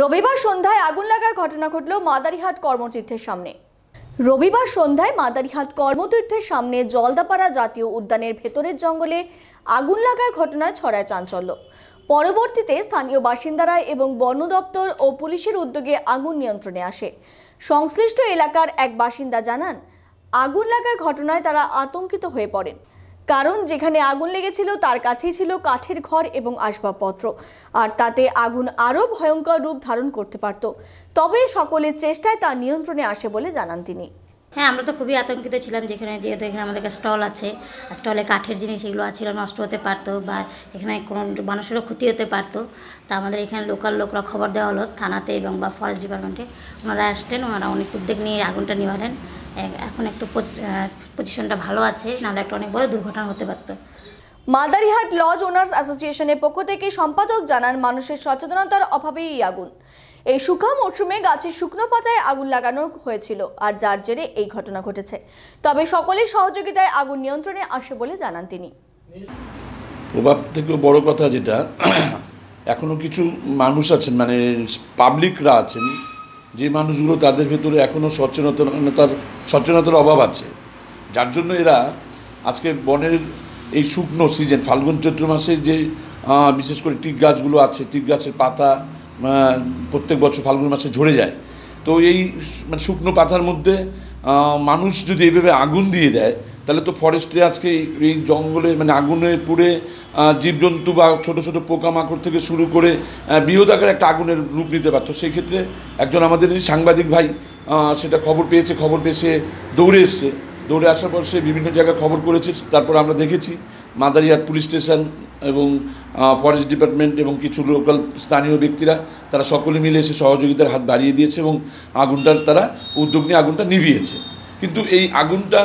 রবিবার সন্ধ্যায় আগুন লাগার ঘটনা ঘটল মাদারিহাট কর্মতীর্থের সামনে রবিবার সন্ধ্যায় মাদারিহাট কর্মতীর্থের সামনে জলদাপাড়া জাতীয় উদ্যানের ভেতরের জঙ্গলে আগুন লাগার ঘটনায় ছড়ায় চাঞ্চল্য পরবর্তীতে স্থানীয় বাসিন্দারা এবং বন দপ্তর ও পুলিশের উদ্যোগে আগুন নিয়ন্ত্রণে আসে সংশ্লিষ্ট এলাকার এক বাসিন্দা জানান আগুন লাগার ঘটনায় তারা আতঙ্কিত হয়ে পড়েন কারণ যেখানে আগুন লেগেছিল তার কাছেই ছিল কাঠের ঘর এবং আসবাবপত্র আর তাতে আগুন আরও ভয়ঙ্কর রূপ ধারণ করতে পারত তবে সকলের চেষ্টায় তা নিয়ন্ত্রণে আসে বলে জানান তিনি হ্যাঁ আমরা তো খুবই আতঙ্কিত ছিলাম যেখানে যেহেতু এখানে আমাদের কাছে স্টল আছে স্টলে কাঠের জিনিস এগুলো আছে নষ্ট হতে পারতো বা এখানে কোনো মানুষেরও ক্ষতি হতে পারতো তা আমাদের এখানে লোকাল লোকরা খবর দেওয়া হলো থানাতে এবং বা ফরেস্ট ডিপার্টমেন্টে ওনারা আসলেন ওনারা অনেক উদ্যোগ নিয়ে আগুনটা নিভালেন এখন একটু পজিশনটা ভালো আছে নাহলে একটা অনেক বড় দুর্ঘটনা হতে পারত মাদারিহাট লজ ওনার্স অ্যাসোসিয়েশনের পক্ষ থেকে সম্পাদক জানান মানুষের সচেতনতার অভাবেই এই আগুন এই সুখা মরশুমে গাছের শুকনো পাতায় আগুন লাগানো হয়েছিল আর যার জেরে এই ঘটনা ঘটেছে তবে সকলের সহযোগিতায় আগুন নিয়ন্ত্রণে আসে বলে জানান তিনি প্রভাব থেকেও বড় কথা যেটা এখনও কিছু মানুষ আছেন মানে পাবলিকরা আছেন যে মানুষগুলো তাদের ভেতরে এখনও সচেতনতার সচেতনতার অভাব আছে যার জন্য এরা আজকে বনের এই শুকনো সিজন ফাল্গুন চৈত্র মাসে যে বিশেষ করে টিক গাছগুলো আছে টিক গাছের পাতা প্রত্যেক বছর ফাল্গুন মাসে ঝরে যায় তো এই মানে শুকনো পাতার মধ্যে মানুষ যদি এইভাবে আগুন দিয়ে দেয় তাহলে তো ফরেস্টে আজকে এই জঙ্গলে মানে আগুনে পুড়ে জীবজন্তু বা ছোটো ছোটো পোকামাকড় থেকে শুরু করে বৃহদাকারে একটা আগুনের রূপ নিতে পারতো সেক্ষেত্রে একজন আমাদের সাংবাদিক ভাই সেটা খবর পেয়েছে খবর পেয়ে দৌড়ে এসছে দৌড়ে আসার পর সে বিভিন্ন জায়গায় খবর করেছে তারপর আমরা দেখেছি মাদারিয়ার পুলিশ স্টেশন এবং ফরেস্ট ডিপার্টমেন্ট এবং কিছু লোকাল স্থানীয় ব্যক্তিরা তারা সকলে মিলে এসে সহযোগিতার হাত বাড়িয়ে দিয়েছে এবং আগুনটার তারা উদ্যোগ নিয়ে আগুনটা নিভিয়েছে কিন্তু এই আগুনটা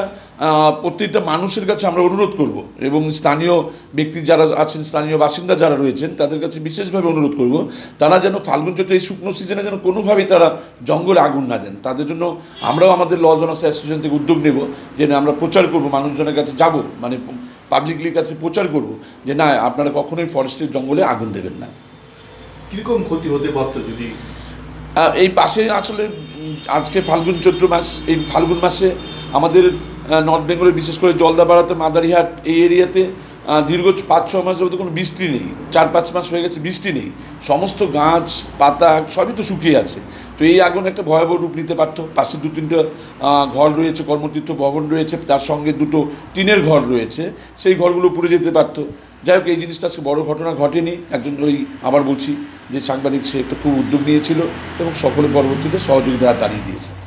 প্রত্যেকটা মানুষের কাছে আমরা অনুরোধ করব এবং স্থানীয় ব্যক্তি যারা আছেন স্থানীয় বাসিন্দা যারা রয়েছেন তাদের কাছে বিশেষভাবে অনুরোধ করব তারা যেন ফাল্গুন চৈত্র এই শুকনো সিজনে যেন কোনোভাবেই তারা জঙ্গলে আগুন না দেন তাদের জন্য আমরাও আমাদের ল জনাস অ্যাসোসিয়েশন থেকে উদ্যোগ নেব যে না আমরা প্রচার করব মানুষজনের কাছে যাব মানে পাবলিকলির কাছে প্রচার করব যে না আপনারা কখনোই ফরেস্টের জঙ্গলে আগুন দেবেন না কীরকম ক্ষতি হতে পারত যদি এই পাশে আসলে আজকে ফাল্গুন চৈত্র মাস এই ফাল্গুন মাসে আমাদের নর্থ বেঙ্গলে বিশেষ করে জলদাপাড়াতে মাদারিহাট এই এরিয়াতে দীর্ঘ পাঁচ ছ মাস মধ্যে কোনো বৃষ্টি নেই চার পাঁচ মাস হয়ে গেছে বৃষ্টি নেই সমস্ত গাছ পাতা সবই তো শুকিয়ে আছে তো এই আগুন একটা ভয়াবহ রূপ নিতে পারত পাশে দু তিনটা ঘর রয়েছে কর্মতীর্থ ভবন রয়েছে তার সঙ্গে দুটো টিনের ঘর রয়েছে সেই ঘরগুলো পুড়ে যেতে পারত যাই হোক এই জিনিসটা আজকে বড় ঘটনা ঘটেনি একজন ওই আবার বলছি যে সাংবাদিক সে একটা খুব উদ্যোগ নিয়েছিল এবং সকলে পরবর্তীতে সহযোগিতা দাঁড়িয়ে দিয়েছে